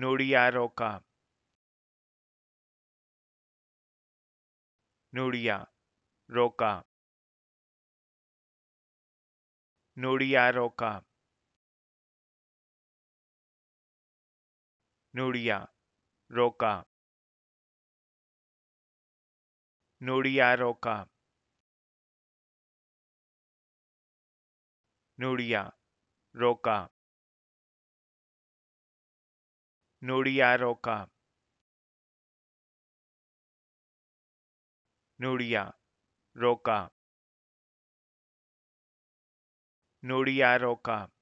नोड़ियारों का नोड़िया रोका नोड़िया रोका नोड़िया रोका नोड़िया रोका नोड़िया रोका नुड़िया रोका नोड़िया रोका नुड़िया रोका